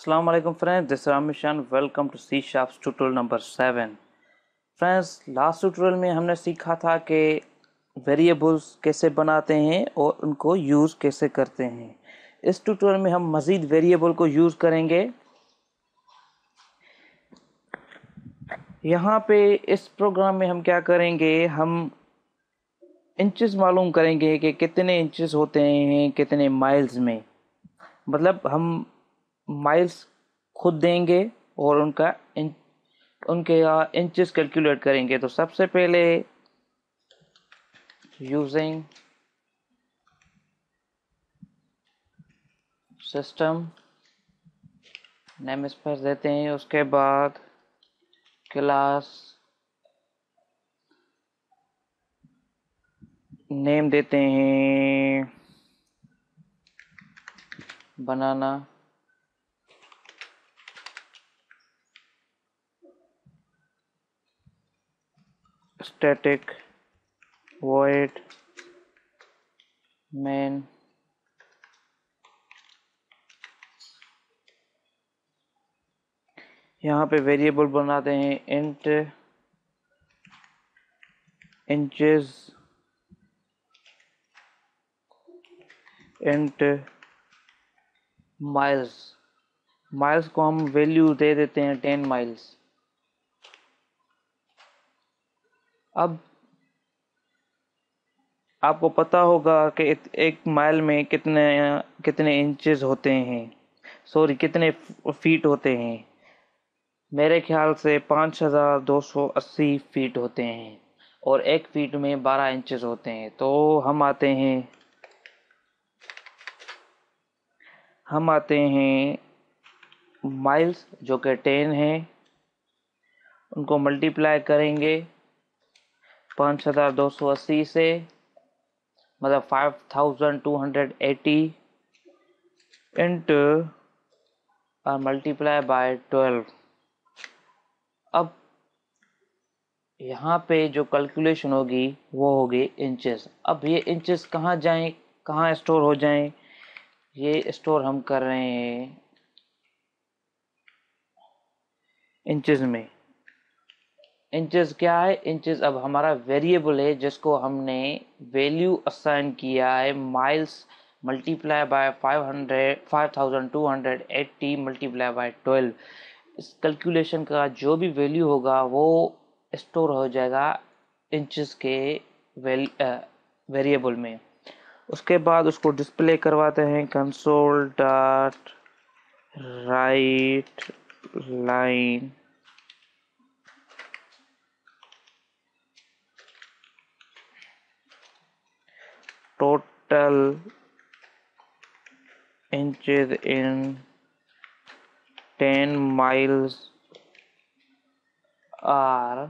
Assalamu alaikum friends, this is Ramishan. Welcome to C Sharp's tutorial number 7. Friends, last tutorial में हमने सीखा था कि वेरिएबल्स कैसे बनाते हैं और उनको यूज़ कैसे करते हैं इस ट्यूटोरियल में हम मज़ीद वेरिएबल को यूज़ करेंगे यहाँ पे इस प्रोग्राम में हम क्या करेंगे हम इंचज़ मालूम करेंगे कि कितने इंचज़ होते हैं कितने माइल्स में मतलब हम माइल्स खुद देंगे और उनका इन, उनके इंचेस कैलकुलेट करेंगे तो सबसे पहले यूजिंग सिस्टम नेम स्पेस देते हैं उसके बाद क्लास नेम देते हैं बनाना static void main यहाँ पे वेरिएबल बनाते हैं int inch int miles miles को हम वैल्यू दे देते हैं टेन माइल्स अब आपको पता होगा कि एक माइल में कितने कितने इंचेस होते हैं सॉरी कितने फीट होते हैं मेरे ख्याल से पाँच हज़ार दो सौ अस्सी फीट होते हैं और एक फीट में बारह इंचेस होते हैं तो हम आते हैं हम आते हैं माइल्स जो कि टेन हैं उनको मल्टीप्लाई करेंगे पाँच हज़ार दो सौ अस्सी से मतलब five thousand two hundred eighty int और मल्टीप्लाई बाय ट्वेल्व अब यहाँ पे जो कैलकुलेशन होगी वो होगी इंचेस अब ये इंचेस कहाँ जाएं कहाँ स्टोर हो जाएं ये स्टोर हम कर रहे हैं इंचेस में इंचज़ क्या है इंचज़ अब हमारा वेरिएबल है जिसको हमने वैल्यू असाइन किया है miles multiply by 500 5280 multiply by 12 इस कैलकुलेशन का जो भी वैल्यू होगा वो स्टोर हो जाएगा इंचज़ के वेरिएबल में उसके बाद उसको डिस्प्ले करवाते हैं console dot write line total inches in 10 miles are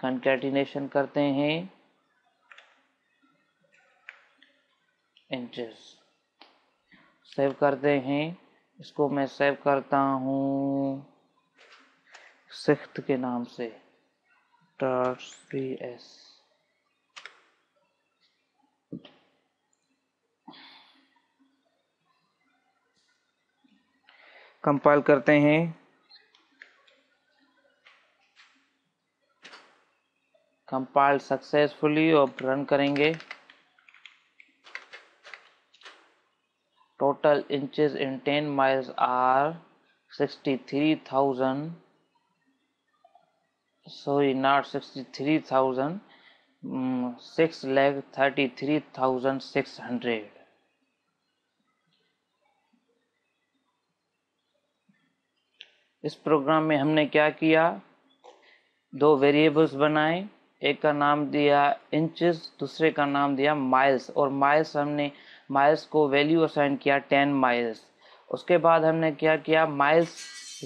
concatenation करते हैं इंचेस सेव करते हैं इसको मैं सेव करता हूं सिख्त के नाम से टार्स पी एस कंपाइल करते हैं कंपाइल सक्सेसफुली और रन करेंगे total inches in ten miles are sixty three thousand three thousand six लैख thirty three thousand six hundred इस प्रोग्राम में हमने क्या किया दो वेरिएबल्स बनाए एक का नाम दिया इंचेस दूसरे का नाम दिया माइल्स और माइल्स हमने माइल्स को वैल्यू असाइन किया टेन माइल्स उसके बाद हमने क्या किया माइल्स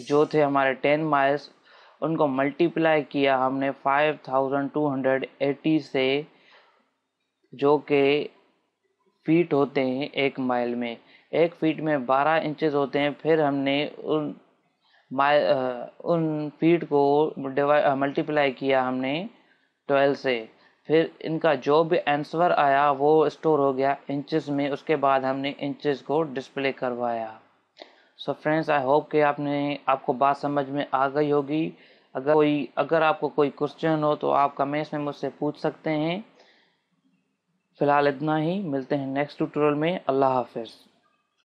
जो थे हमारे टेन माइल्स उनको मल्टीप्लाई किया हमने 5280 से जो के फीट होते हैं एक माइल में एक फीट में 12 इंचेस होते हैं फिर हमने उन माइल उन फीट को मल्टीप्लाई किया हमने 12 से फिर इनका जो भी आंसर आया वो स्टोर हो गया इंचेस में उसके बाद हमने इंचेस को डिस्प्ले करवाया सो फ्रेंड्स आई होप कि आपने आपको बात समझ में आ गई होगी अगर कोई अगर आपको कोई क्वेश्चन हो तो आप कमेंट्स में मुझसे पूछ सकते हैं फ़िलहाल इतना ही मिलते हैं नेक्स्ट ट्यूटोरियल में अल्लाह हाफिज़